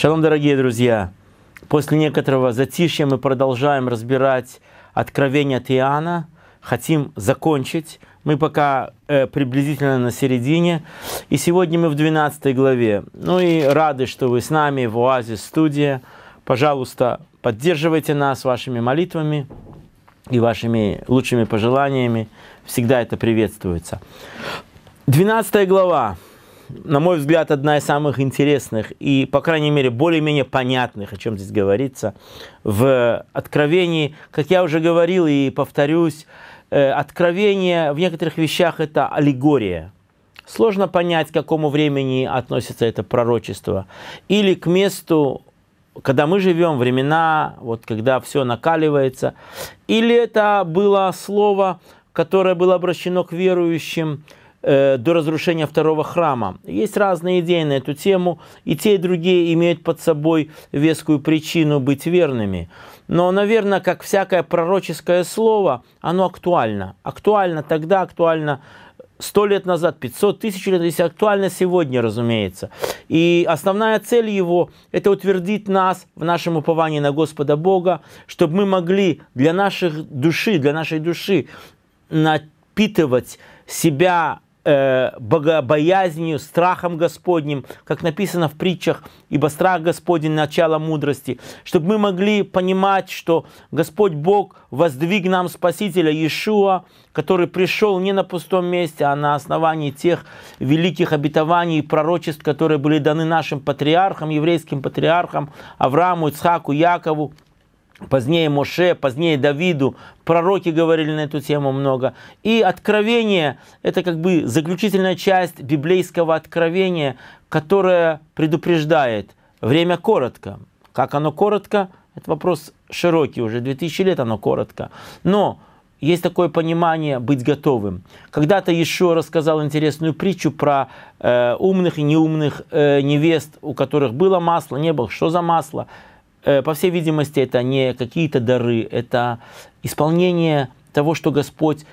Шалом, дорогие друзья! После некоторого затишья мы продолжаем разбирать откровение от Иоанна. Хотим закончить. Мы пока э, приблизительно на середине. И сегодня мы в 12 главе. Ну и рады, что вы с нами в Оазис студия. Пожалуйста, поддерживайте нас вашими молитвами и вашими лучшими пожеланиями. Всегда это приветствуется. 12 глава на мой взгляд, одна из самых интересных и, по крайней мере, более-менее понятных, о чем здесь говорится, в Откровении, как я уже говорил и повторюсь, э, Откровение в некоторых вещах это аллегория. Сложно понять, к какому времени относится это пророчество. Или к месту, когда мы живем, времена, вот когда все накаливается. Или это было слово, которое было обращено к верующим, Э, до разрушения второго храма. Есть разные идеи на эту тему, и те, и другие имеют под собой вескую причину быть верными. Но, наверное, как всякое пророческое слово, оно актуально. Актуально тогда, актуально сто лет назад, 500 тысяч лет, если актуально сегодня, разумеется. И основная цель его – это утвердить нас в нашем уповании на Господа Бога, чтобы мы могли для наших души, для нашей души напитывать себя э, богобоязнью, страхом Господним, как написано в притчах, ибо страх Господень – начало мудрости, чтобы мы могли понимать, что Господь Бог воздвиг нам Спасителя Иешуа, который пришел не на пустом месте, а на основании тех великих обетований и пророчеств, которые были даны нашим патриархам, еврейским патриархам, Аврааму, Ицхаку, Якову, позднее Моше, позднее Давиду, пророки говорили на эту тему много. И откровение – это как бы заключительная часть библейского откровения, которое предупреждает время коротко. Как оно коротко? Это вопрос широкий уже, 2000 лет оно коротко. Но есть такое понимание быть готовым. Когда-то еще рассказал интересную притчу про э, умных и неумных э, невест, у которых было масло, не было. Что за масло? Э, по всей видимости, это не какие-то дары, это исполнение того, что Господь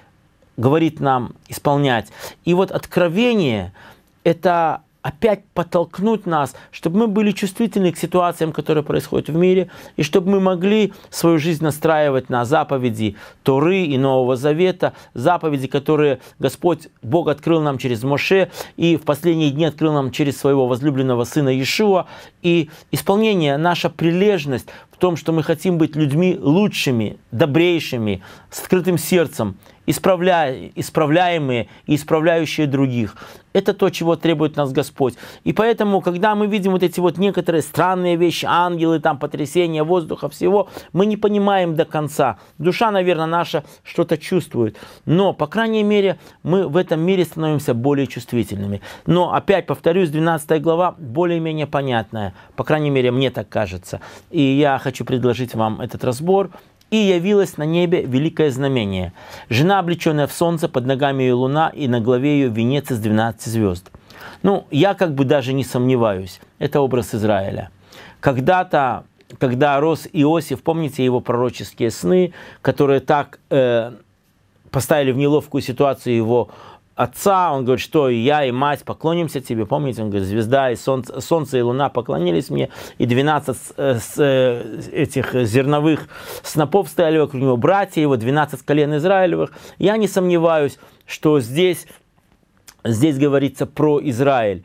говорит нам исполнять. И вот откровение – это опять подтолкнуть нас, чтобы мы были чувствительны к ситуациям, которые происходят в мире, и чтобы мы могли свою жизнь настраивать на заповеди Торы и Нового Завета, заповеди, которые Господь, Бог открыл нам через Моше, и в последние дни открыл нам через своего возлюбленного сына Иешуа, и исполнение, наша прилежность в том, что мы хотим быть людьми лучшими, добрейшими, с открытым сердцем, исправля, исправляемые и исправляющие других. Это то, чего требует нас Господь. И поэтому, когда мы видим вот эти вот некоторые странные вещи, ангелы, там потрясения воздуха, всего, мы не понимаем до конца. Душа, наверное, наша что-то чувствует. Но, по крайней мере, мы в этом мире становимся более чувствительными. Но, опять повторюсь, 12 глава более-менее понятная. По крайней мере, мне так кажется. И я хочу предложить вам этот разбор. И явилось на небе великое знамение. Жена, облеченная в солнце, под ногами ее луна, и на главе ее венец из 12 звезд. Ну, я как бы даже не сомневаюсь, это образ Израиля. Когда-то, когда рос Иосиф, помните его пророческие сны, которые так э, поставили в неловкую ситуацию его отца, он говорит, что и я, и мать поклонимся тебе, помните, он говорит, звезда и солнце, солнце и луна поклонились мне, и 12 э, с, с, э, этих зерновых снопов стояли вокруг него, братья его, 12 колен Израилевых. Я не сомневаюсь, что здесь, здесь говорится про Израиль.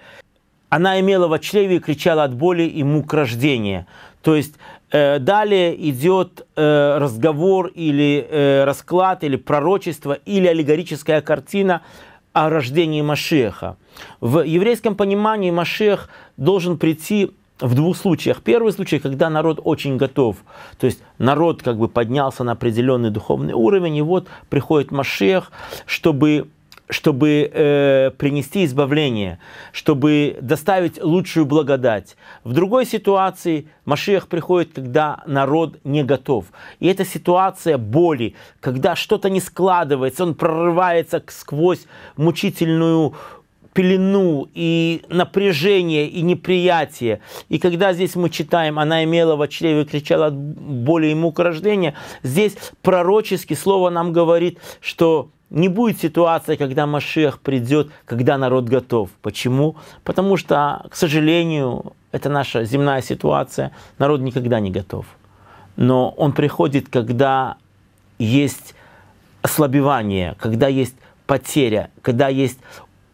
Она имела в чреве и кричала от боли и мук рождения. То есть э, далее идет разговор или расклад, или пророчество, или аллегорическая картина – о рождении Машеха. В еврейском понимании Машех должен прийти в двух случаях. Первый случай, когда народ очень готов, то есть народ как бы поднялся на определенный духовный уровень, и вот приходит Машех, чтобы чтобы э, принести избавление, чтобы доставить лучшую благодать. В другой ситуации Машиах приходит, когда народ не готов. И это ситуация боли, когда что-то не складывается, он прорывается сквозь мучительную пелену и напряжение и неприятие. И когда здесь мы читаем, она имела в чреве, кричала от боли и мук рождения, здесь пророчески слово нам говорит, что не будет ситуации, когда Машех придет, когда народ готов. Почему? Потому что, к сожалению, это наша земная ситуация, народ никогда не готов. Но он приходит, когда есть ослабевание, когда есть потеря, когда есть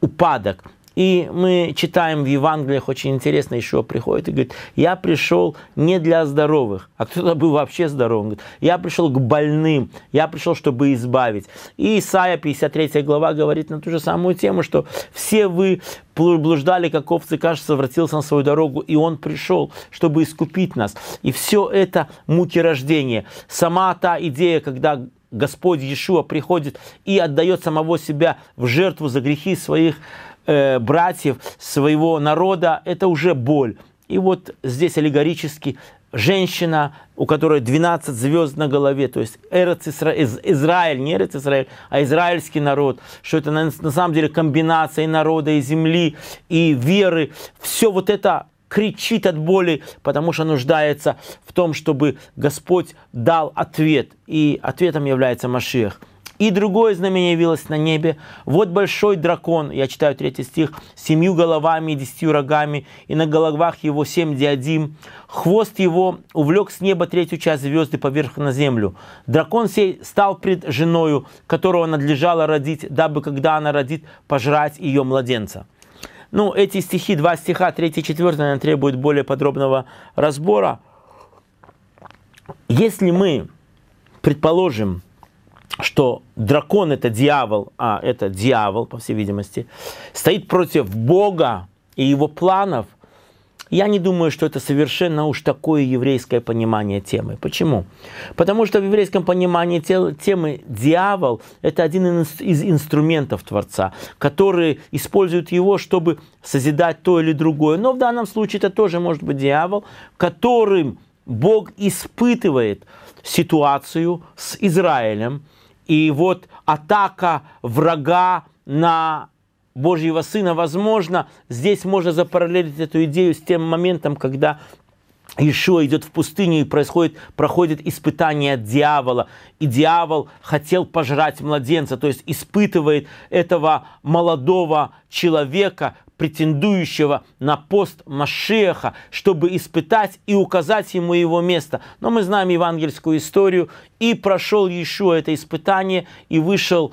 упадок, и мы читаем в Евангелиях, очень интересно, еще приходит и говорит, я пришел не для здоровых, а кто-то был вообще здоров. Он говорит, я пришел к больным, я пришел, чтобы избавить. И Исаия 53 глава говорит на ту же самую тему, что все вы блуждали, как овцы, кажется, возвратился на свою дорогу, и он пришел, чтобы искупить нас. И все это муки рождения. Сама та идея, когда Господь Иешуа приходит и отдает самого себя в жертву за грехи своих Э, братьев, своего народа, это уже боль. И вот здесь аллегорически женщина, у которой 12 звезд на голове, то есть Эрец Изра... Израиль, не Эрец Израиль, а израильский народ, что это на, на самом деле комбинация и народа, и земли, и веры, все вот это кричит от боли, потому что нуждается в том, чтобы Господь дал ответ, и ответом является Машиах. И другое знамение явилось на небе. Вот большой дракон, я читаю третий стих, с семью головами и десятью рогами, и на головах его семь диадим. Хвост его увлек с неба третью часть звезды поверх на землю. Дракон сей стал пред женою, которого надлежало родить, дабы, когда она родит, пожрать ее младенца. Ну, эти стихи, два стиха, третий, четвертый, наверное, требуют более подробного разбора. Если мы предположим, что дракон это дьявол, а это дьявол, по всей видимости, стоит против Бога и его планов, я не думаю, что это совершенно уж такое еврейское понимание темы. Почему? Потому что в еврейском понимании темы дьявол – это один из инструментов Творца, который использует его, чтобы созидать то или другое. Но в данном случае это тоже может быть дьявол, которым Бог испытывает ситуацию с Израилем – и вот атака врага на Божьего Сына, возможно, здесь можно запараллелить эту идею с тем моментом, когда Ишуа идет в пустыню и происходит, проходит испытание от дьявола. И дьявол хотел пожрать младенца, то есть испытывает этого молодого человека, претендующего на пост Машеха, чтобы испытать и указать ему его место. Но мы знаем евангельскую историю, и прошел еще это испытание, и вышел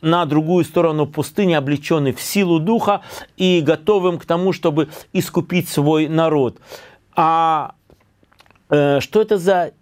на другую сторону пустыни, облеченный в силу духа и готовым к тому, чтобы искупить свой народ. А э, что это за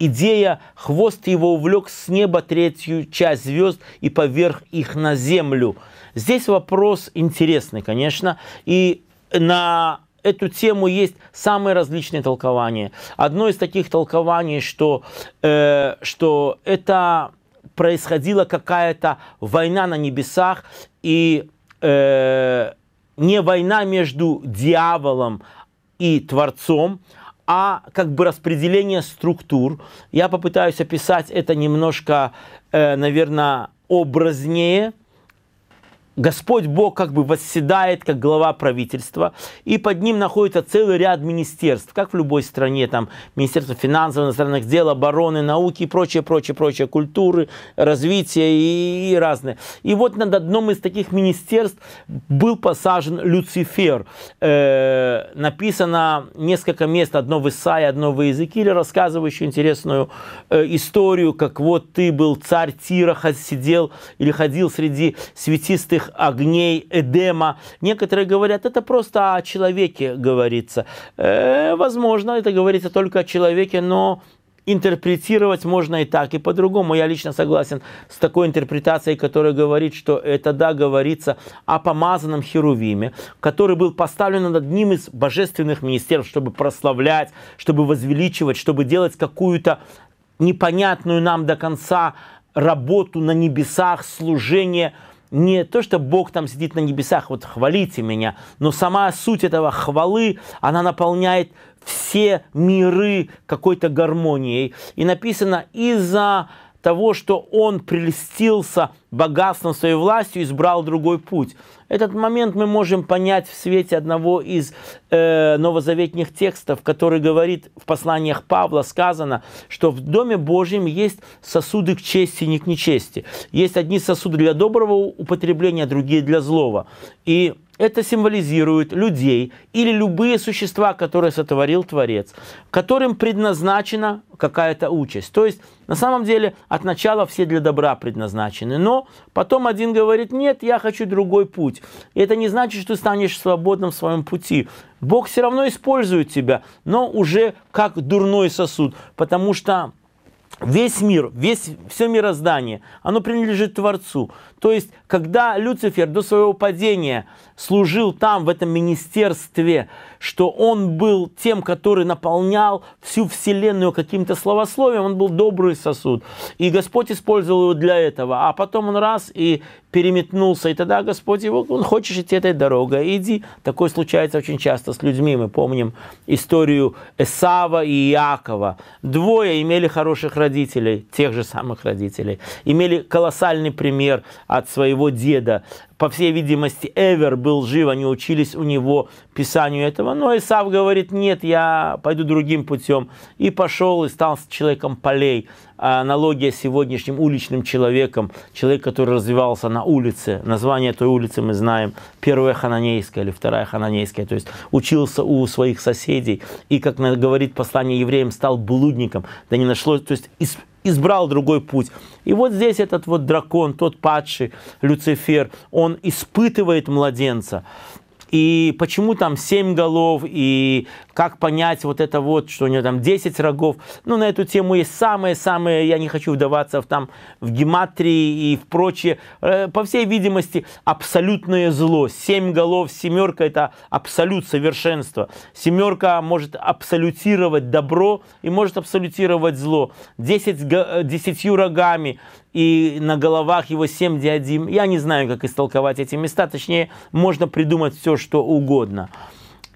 идея? Хвост его увлек с неба третью часть звезд и поверх их на землю – Здесь вопрос интересный, конечно, и на эту тему есть самые различные толкования. Одно из таких толкований, что, э, что это происходила какая-то война на небесах, и э, не война между дьяволом и Творцом, а как бы распределение структур. Я попытаюсь описать это немножко, э, наверное, образнее – Господь Бог как бы восседает как глава правительства, и под ним находится целый ряд министерств, как в любой стране, там Министерство финансов, иностранных дел, обороны, науки и прочее, прочее, прочее, культуры, развития и, и разное. И вот над одном из таких министерств был посажен Люцифер. Э, написано несколько мест, одно в Исаии, одно в Иезекииле, рассказывающее интересную э, историю, как вот ты был царь Тира, сидел или ходил среди святистых этих огней Эдема. Некоторые говорят, это просто о человеке говорится. Э, возможно, это говорится только о человеке, но интерпретировать можно и так, и по-другому. Я лично согласен с такой интерпретацией, которая говорит, что это, да, говорится о помазанном Херувиме, который был поставлен над одним из божественных министерств, чтобы прославлять, чтобы возвеличивать, чтобы делать какую-то непонятную нам до конца работу на небесах, служение – не то, что Бог там сидит на небесах, вот хвалите меня, но сама суть этого хвалы, она наполняет все миры какой-то гармонией. И написано, из-за того, что он прельстился богатством своей властью и избрал другой путь. Этот момент мы можем понять в свете одного из э, новозаветних текстов, который говорит в посланиях Павла, сказано, что в Доме Божьем есть сосуды к чести и не к нечести. Есть одни сосуды для доброго употребления, другие для злого. И это символизирует людей или любые существа, которые сотворил Творец, которым предназначена какая-то участь. То есть, на самом деле, от начала все для добра предназначены. Но потом один говорит, нет, я хочу другой путь. И это не значит, что ты станешь свободным в своем пути. Бог все равно использует тебя, но уже как дурной сосуд, потому что Весь мир, весь, все мироздание, оно принадлежит Творцу. То есть, когда Люцифер до своего падения служил там, в этом министерстве, что он был тем, который наполнял всю вселенную каким-то словословием, он был добрый сосуд. И Господь использовал его для этого. А потом он раз и переметнулся. И тогда Господь его, он хочешь идти этой дорогой, иди. Такое случается очень часто с людьми. Мы помним историю Эсава и Иакова. Двое имели хороших родителей, тех же самых родителей. Имели колоссальный пример от своего деда. По всей видимости, Эвер был жив, они учились у него писанию этого. Но Исав говорит, нет, я пойду другим путем. И пошел и стал человеком полей. А аналогия с сегодняшним уличным человеком. Человек, который развивался на улице. Название той улицы мы знаем. Первая Хананейская или вторая Хананейская. То есть учился у своих соседей. И, как говорит послание евреям, стал блудником. Да не нашлось. То есть избрал другой путь. И вот здесь этот вот дракон, тот падший Люцифер, он испытывает младенца. И почему там семь голов, и как понять вот это вот, что у него там 10 рогов. Ну, на эту тему есть самые-самые, я не хочу вдаваться в, там, в гематрии и в прочее. Э, по всей видимости, абсолютное зло. Семь голов, семерка – это абсолют совершенства. Семерка может абсолютировать добро и может абсолютировать зло. Десять, э, десятью рогами и на головах его семь диадим. Я не знаю, как истолковать эти места. Точнее, можно придумать все, что угодно.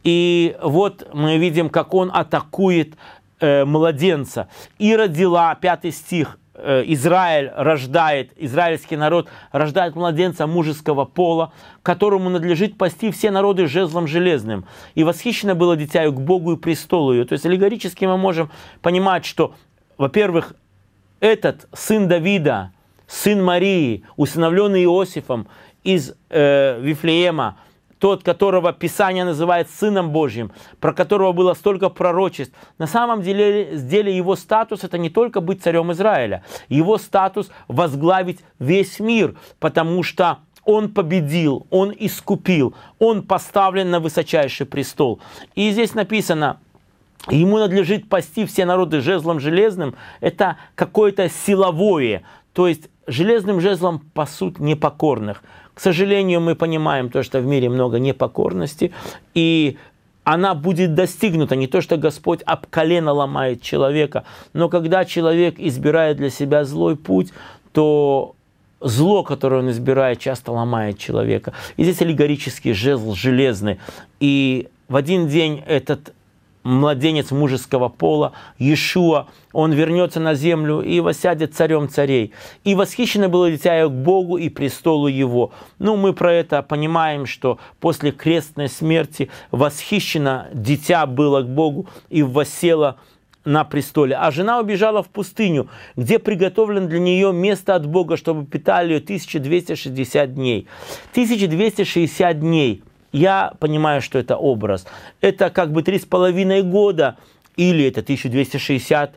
И вот мы видим, как он атакует э, младенца. «И родила», пятый стих, э, Израиль рождает, израильский народ рождает младенца мужеского пола, которому надлежит пасти все народы жезлом железным. И восхищено было дитя к Богу и престолу ее. То есть аллегорически мы можем понимать, что, во-первых, этот сын Давида, сын Марии, усыновленный Иосифом из э, Вифлеема, тот, которого Писание называет Сыном Божьим, про которого было столько пророчеств, на самом деле, деле его статус это не только быть царем Израиля, его статус возглавить весь мир, потому что он победил, он искупил, он поставлен на высочайший престол. И здесь написано, ему надлежит пасти все народы жезлом железным, это какое-то силовое, то есть железным жезлом пасут непокорных. К сожалению, мы понимаем то, что в мире много непокорности, и она будет достигнута. Не то, что Господь об колено ломает человека, но когда человек избирает для себя злой путь, то зло, которое он избирает, часто ломает человека. И здесь аллегорический жезл железный. И в один день этот младенец мужеского пола, Иешуа, он вернется на землю и восядет царем царей. И восхищено было дитя к Богу и престолу его. Ну, мы про это понимаем, что после крестной смерти восхищено дитя было к Богу и восело на престоле. А жена убежала в пустыню, где приготовлено для нее место от Бога, чтобы питали ее 1260 дней. 1260 дней – я понимаю, что это образ. Это как бы 3,5 года, или это 1260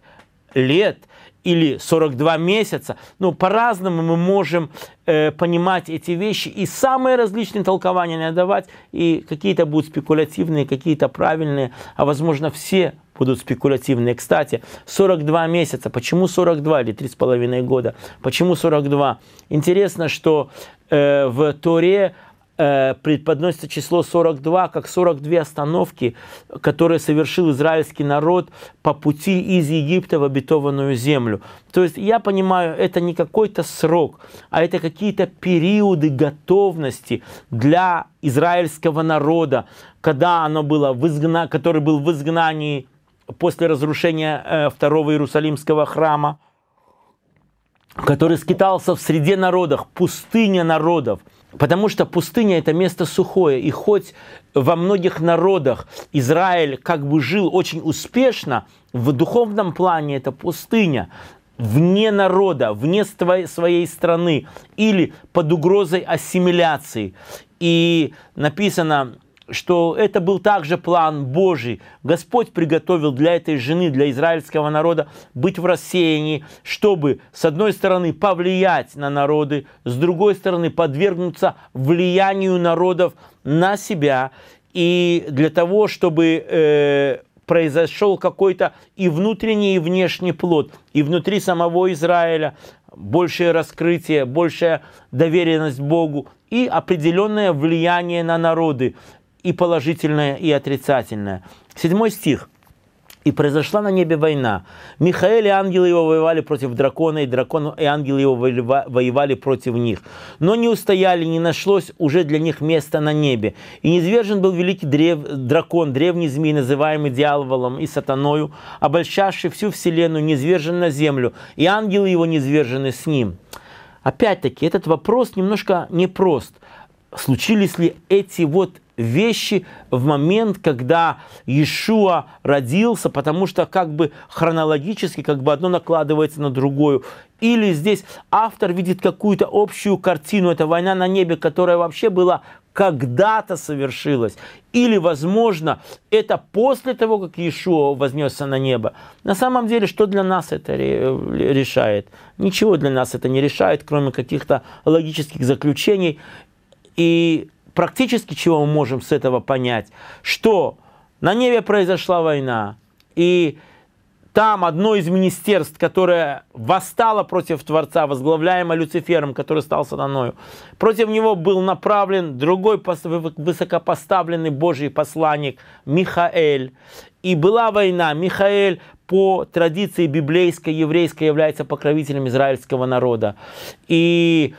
лет, или 42 месяца. Ну, по-разному мы можем э, понимать эти вещи и самые различные толкования надавать, и какие-то будут спекулятивные, какие-то правильные, а возможно все будут спекулятивные. Кстати, 42 месяца. Почему 42 или 3,5 года? Почему 42? Интересно, что э, в Торе Э, предподносится число 42 как 42 остановки, которые совершил израильский народ по пути из Египта в обетованную землю. То есть я понимаю, это не какой-то срок, а это какие-то периоды готовности для израильского народа, когда оно было в изгна... который был в изгнании после разрушения э, второго Иерусалимского храма, который скитался в среде народов, пустыня народов – Потому что пустыня это место сухое, и хоть во многих народах Израиль как бы жил очень успешно, в духовном плане это пустыня, вне народа, вне своей страны или под угрозой ассимиляции. И написано что это был также план Божий. Господь приготовил для этой жены, для израильского народа быть в рассеянии, чтобы, с одной стороны, повлиять на народы, с другой стороны, подвергнуться влиянию народов на себя, и для того, чтобы э, произошел какой-то и внутренний, и внешний плод, и внутри самого Израиля большее раскрытие, большая доверенность Богу и определенное влияние на народы и положительное, и отрицательное. Седьмой стих. «И произошла на небе война. Михаил и ангелы его воевали против дракона, и дракон и ангелы его воевали против них. Но не устояли, не нашлось уже для них места на небе. И низвержен был великий древ... дракон, древний змей, называемый дьяволом и сатаною, обольщавший всю вселенную, низвержен на землю, и ангелы его низвержены с ним». Опять-таки, этот вопрос немножко непрост. Случились ли эти вот вещи в момент, когда Иешуа родился, потому что как бы хронологически как бы одно накладывается на другое. Или здесь автор видит какую-то общую картину, это война на небе, которая вообще была когда-то совершилась. Или, возможно, это после того, как Иешуа вознесся на небо. На самом деле, что для нас это э, решает? Ничего для нас это не решает, кроме каких-то логических заключений. И практически чего мы можем с этого понять, что на небе произошла война, и там одно из министерств, которое восстало против Творца, возглавляемо Люцифером, который стал сатаною, против него был направлен другой высокопоставленный Божий посланник Михаэль. И была война. Михаэль по традиции библейской, еврейской является покровителем израильского народа. И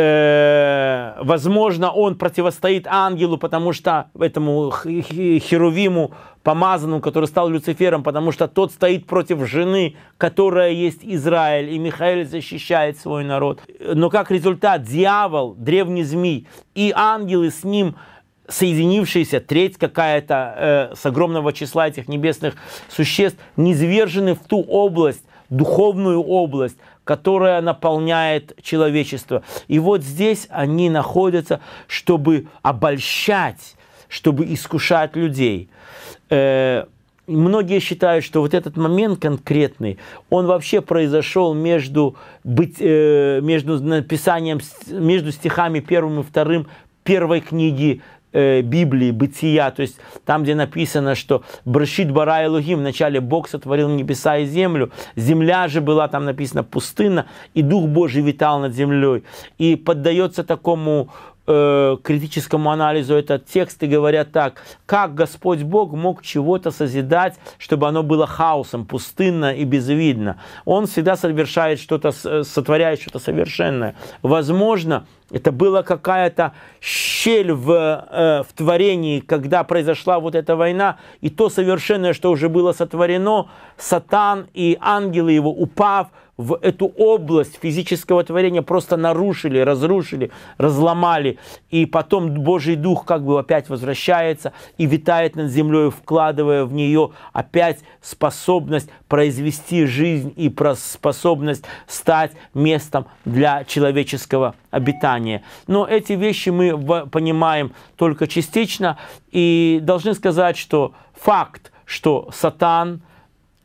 Э, возможно, он противостоит ангелу, потому что этому херувиму помазанному, который стал Люцифером, потому что тот стоит против жены, которая есть Израиль, и Михаил защищает свой народ. Но как результат, дьявол, древний змей и ангелы с ним соединившиеся треть какая-то э, с огромного числа этих небесных существ, низвержены в ту область, духовную область, которая наполняет человечество. И вот здесь они находятся, чтобы обольщать, чтобы искушать людей. Э, многие считают, что вот этот момент конкретный, он вообще произошел между, быть, э, между написанием, между стихами первым и вторым первой книги Э, Библии, бытия, то есть там, где написано, что Брашит Бара и Луги, вначале Бог сотворил небеса и землю, земля же была, там написано, пустына и Дух Божий витал над землей. И поддается такому Э, критическому анализу этот текст и говорят так, как Господь Бог мог чего-то созидать, чтобы оно было хаосом, пустынно и безвидно. Он всегда совершает что-то, э, сотворяет что-то совершенное. Возможно, это была какая-то щель в, э, в творении, когда произошла вот эта война, и то совершенное, что уже было сотворено, Сатан и ангелы его, упав, в эту область физического творения просто нарушили, разрушили, разломали. И потом Божий Дух как бы опять возвращается и витает над землей, вкладывая в нее опять способность произвести жизнь и способность стать местом для человеческого обитания. Но эти вещи мы понимаем только частично и должны сказать, что факт, что сатан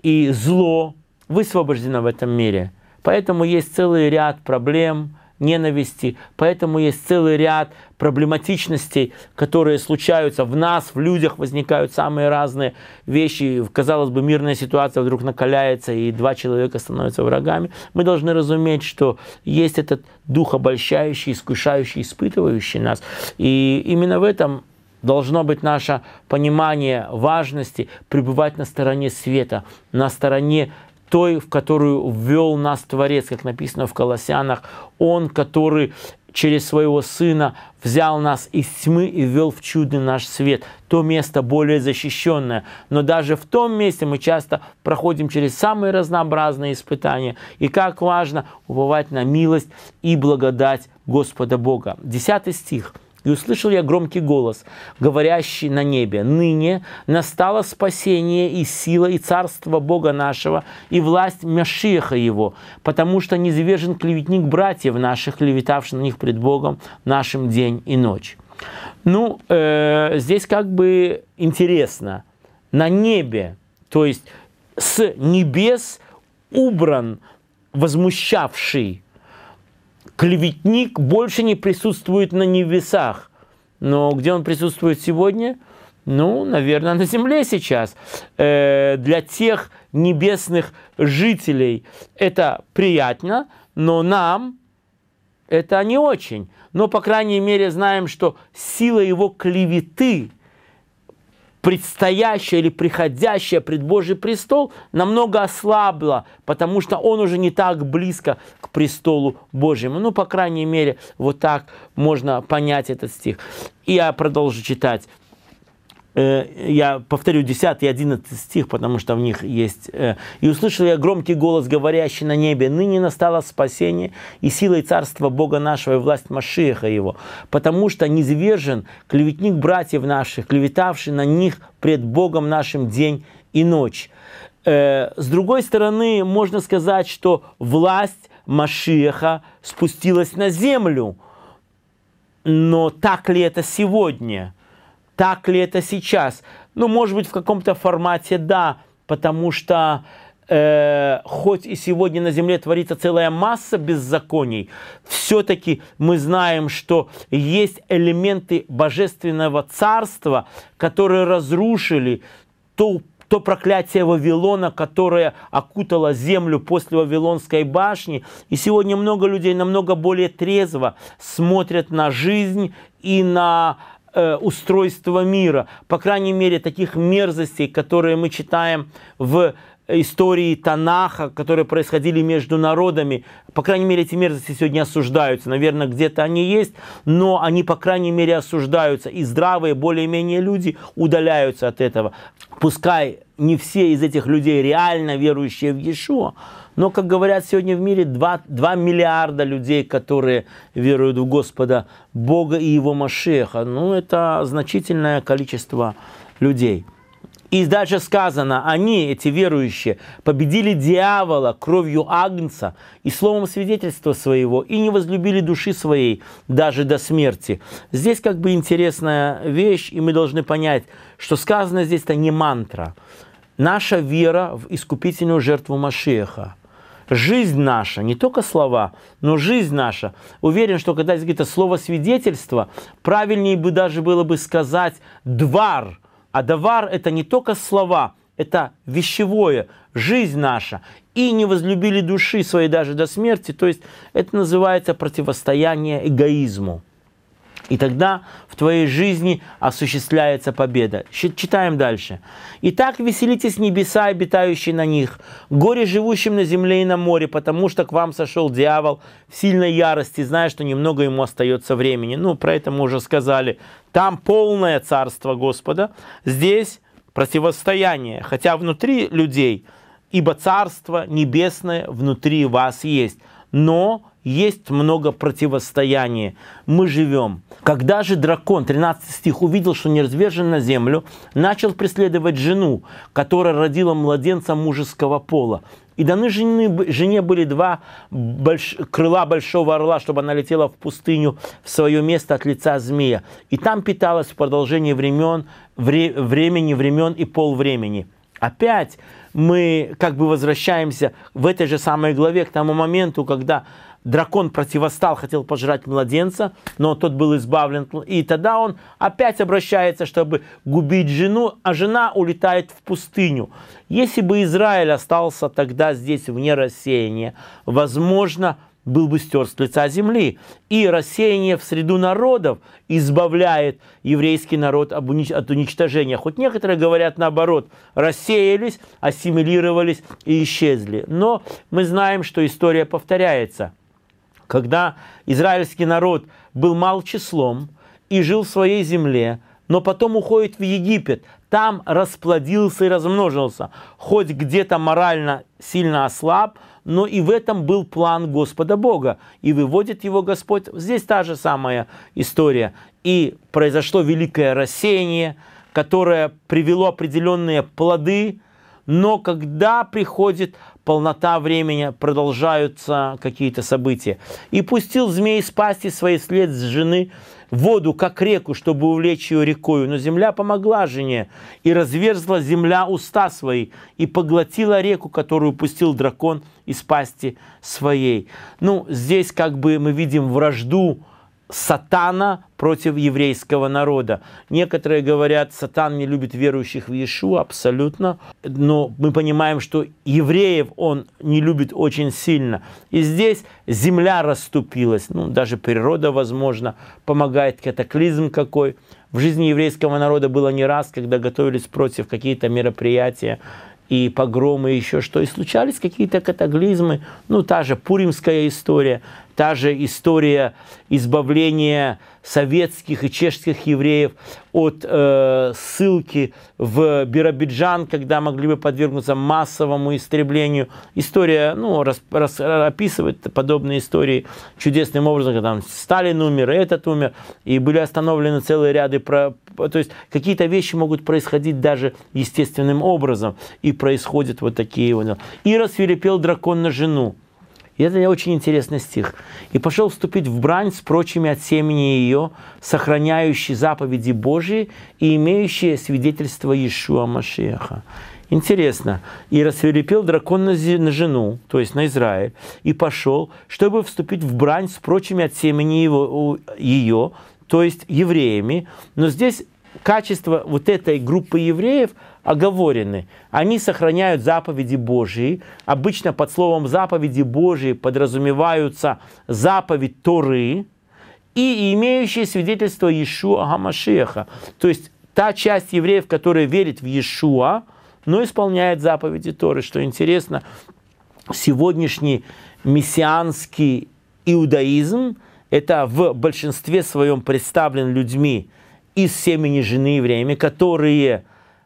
и зло – высвобождена в этом мире. Поэтому есть целый ряд проблем, ненависти, поэтому есть целый ряд проблематичностей, которые случаются в нас, в людях возникают самые разные вещи. Казалось бы, мирная ситуация вдруг накаляется, и два человека становятся врагами. Мы должны разуметь, что есть этот дух обольщающий, искушающий, испытывающий нас. И именно в этом должно быть наше понимание важности пребывать на стороне света, на стороне той, в которую ввел нас Творец, как написано в Колоссянах, Он, который через своего Сына взял нас из тьмы и ввел в чудный наш свет. То место более защищенное. Но даже в том месте мы часто проходим через самые разнообразные испытания. И как важно уповать на милость и благодать Господа Бога. Десятый стих – и услышал я громкий голос, говорящий на небе, «Ныне настало спасение и сила, и царство Бога нашего, и власть Машеха его, потому что незвежен клеветник братьев наших, клеветавших на них пред Богом нашим день и ночь». Ну, э, здесь как бы интересно. На небе, то есть с небес убран возмущавший клеветник больше не присутствует на небесах. Но где он присутствует сегодня? Ну, наверное, на земле сейчас. Э, для тех небесных жителей это приятно, но нам это не очень. Но, по крайней мере, знаем, что сила его клеветы – предстоящее или приходящее пред Божий престол намного ослабло, потому что он уже не так близко к престолу Божьему. Ну, по крайней мере, вот так можно понять этот стих. И я продолжу читать. Э, я повторю 10 и 11 стих, потому что в них есть. Э, «И услышал я громкий голос, говорящий на небе, ныне настало спасение и силой царства Бога нашего и власть Машиеха его, потому что низвержен клеветник братьев наших, клеветавший на них пред Богом нашим день и ночь». Э, с другой стороны, можно сказать, что власть Машиеха спустилась на землю. Но так ли это сегодня? Так ли это сейчас? Ну, может быть, в каком-то формате да, потому что э, хоть и сегодня на земле творится целая масса беззаконий, все-таки мы знаем, что есть элементы божественного царства, которые разрушили то, то проклятие Вавилона, которое окутало землю после Вавилонской башни. И сегодня много людей намного более трезво смотрят на жизнь и на э, устройства мира, по крайней мере, таких мерзостей, которые мы читаем в истории Танаха, которые происходили между народами. По крайней мере, эти мерзости сегодня осуждаются. Наверное, где-то они есть, но они, по крайней мере, осуждаются. И здравые, более-менее люди удаляются от этого. Пускай не все из этих людей реально верующие в Иешуа, но, как говорят сегодня в мире, 2, 2 миллиарда людей, которые веруют в Господа, Бога и Его Машеха. Ну, это значительное количество людей. И дальше сказано, они, эти верующие, победили дьявола кровью Агнца и словом свидетельства своего, и не возлюбили души своей даже до смерти. Здесь как бы интересная вещь, и мы должны понять, что сказано здесь-то не мантра. Наша вера в искупительную жертву Машеха. Жизнь наша, не только слова, но жизнь наша. Уверен, что когда здесь говорится слово свидетельство, правильнее бы даже было бы сказать «двар», а давар это не только слова, это вещевое, жизнь наша. И не возлюбили души своей даже до смерти. То есть это называется противостояние эгоизму. И тогда в твоей жизни осуществляется победа. Читаем дальше. «Итак, веселитесь небеса, обитающие на них, горе живущим на земле и на море, потому что к вам сошел дьявол в сильной ярости, зная, что немного ему остается времени». Ну, про это мы уже сказали. Там полное царство Господа, здесь противостояние, хотя внутри людей, ибо царство небесное внутри вас есть. Но есть много противостояний. Мы живем. Когда же дракон, 13 стих, увидел, что не развержен на землю, начал преследовать жену, которая родила младенца мужеского пола. И даны жене, жене были два больш, крыла большого орла, чтобы она летела в пустыню в свое место от лица змея. И там питалась в продолжении времен, вре, времени, времен и полвремени. Опять мы как бы возвращаемся в этой же самой главе к тому моменту, когда дракон противостал, хотел пожрать младенца, но тот был избавлен. И тогда он опять обращается, чтобы губить жену, а жена улетает в пустыню. Если бы Израиль остался тогда здесь вне рассеяния, возможно, был бы стер с лица земли. И рассеяние в среду народов избавляет еврейский народ от уничтожения. Хоть некоторые говорят наоборот, рассеялись, ассимилировались и исчезли. Но мы знаем, что история повторяется – когда израильский народ был мал числом и жил в своей земле, но потом уходит в Египет, там расплодился и размножился, хоть где-то морально сильно ослаб, но и в этом был план Господа Бога. И выводит его Господь. Здесь та же самая история. И произошло великое рассеяние, которое привело определенные плоды – но когда приходит полнота времени, продолжаются какие-то события. И пустил змей с пасти свои след с жены воду, как реку, чтобы увлечь ее рекою. Но земля помогла жене, и разверзла земля уста свои, и поглотила реку, которую пустил дракон из пасти своей. Ну, здесь как бы мы видим вражду, сатана против еврейского народа. Некоторые говорят, сатан не любит верующих в Иешуа, абсолютно. Но мы понимаем, что евреев он не любит очень сильно. И здесь земля расступилась. Ну, даже природа, возможно, помогает катаклизм какой. В жизни еврейского народа было не раз, когда готовились против какие-то мероприятия и погромы, еще что. И случались какие-то катаклизмы, ну, та же пуримская история. Та же история избавления советских и чешских евреев от э, ссылки в Биробиджан, когда могли бы подвергнуться массовому истреблению. История ну, рас, рас, описывает подобные истории чудесным образом, когда там Сталин умер, и этот умер, и были остановлены целые ряды. Про, то есть какие-то вещи могут происходить даже естественным образом, и происходят вот такие вот. И велипел дракон на жену. И это очень интересный стих. «И пошел вступить в брань с прочими от семени ее, сохраняющие заповеди Божии и имеющие свидетельство Иешуа Машеха». Интересно. «И рассверепел дракон на жену, то есть на Израиль, и пошел, чтобы вступить в брань с прочими от семени его, ее, то есть евреями». Но здесь качество вот этой группы евреев – оговорены. Они сохраняют заповеди Божии. Обычно под словом заповеди Божии подразумеваются заповедь Торы и имеющие свидетельство Иешуа Гамашеха. То есть та часть евреев, которая верит в Иешуа, но исполняет заповеди Торы. Что интересно, сегодняшний мессианский иудаизм это в большинстве своем представлен людьми из семени жены евреями, которые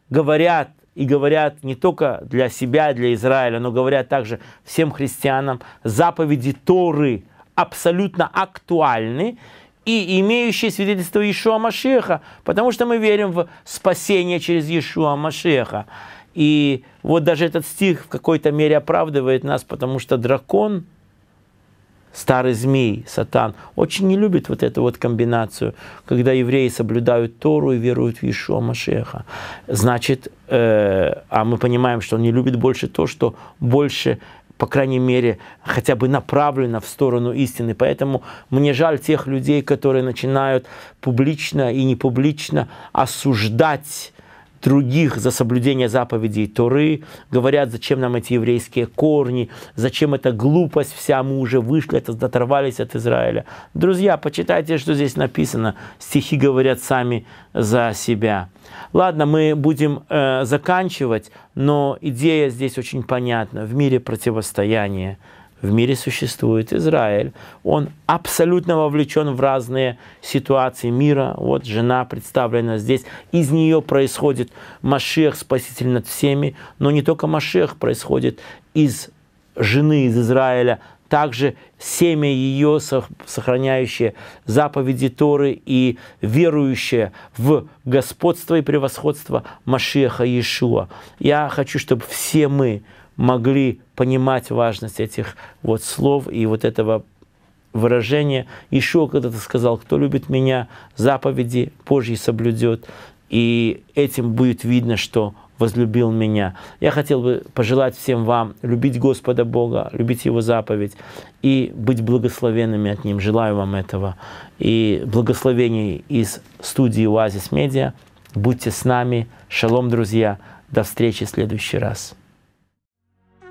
говорят и говорят не только для себя, для Израиля, но говорят также всем христианам, заповеди Торы абсолютно актуальны и имеющие свидетельство Иешуа Машеха, потому что мы верим в спасение через Иешуа Машеха. И вот даже этот стих в какой-то мере оправдывает нас, потому что дракон – старый змей, сатан, очень не любит вот эту вот комбинацию, когда евреи соблюдают Тору и веруют в Ишуа Машеха. Значит, э, а мы понимаем, что он не любит больше то, что больше по крайней мере, хотя бы направлено в сторону истины. Поэтому мне жаль тех людей, которые начинают публично и непублично осуждать других за соблюдение заповедей Торы, говорят, зачем нам эти еврейские корни, зачем эта глупость вся, мы уже вышли, это, оторвались от Израиля. Друзья, почитайте, что здесь написано, стихи говорят сами за себя. Ладно, мы будем э, заканчивать, но идея здесь очень понятна, в мире противостояние в мире существует Израиль. Он абсолютно вовлечен в разные ситуации мира. Вот жена представлена здесь. Из нее происходит Машех, спаситель над всеми. Но не только Машех происходит из жены, из Израиля. Также семя ее, сохраняющее заповеди Торы и верующее в господство и превосходство Машеха Иешуа. Я хочу, чтобы все мы могли понимать важность этих вот слов и вот этого выражения. Еще когда-то сказал, кто любит меня, заповеди Божьи соблюдет. И этим будет видно, что возлюбил меня. Я хотел бы пожелать всем вам любить Господа Бога, любить Его заповедь и быть благословенными от Ним. Желаю вам этого. И благословений из студии «Оазис Медиа». Будьте с нами. Шалом, друзья. До встречи в следующий раз.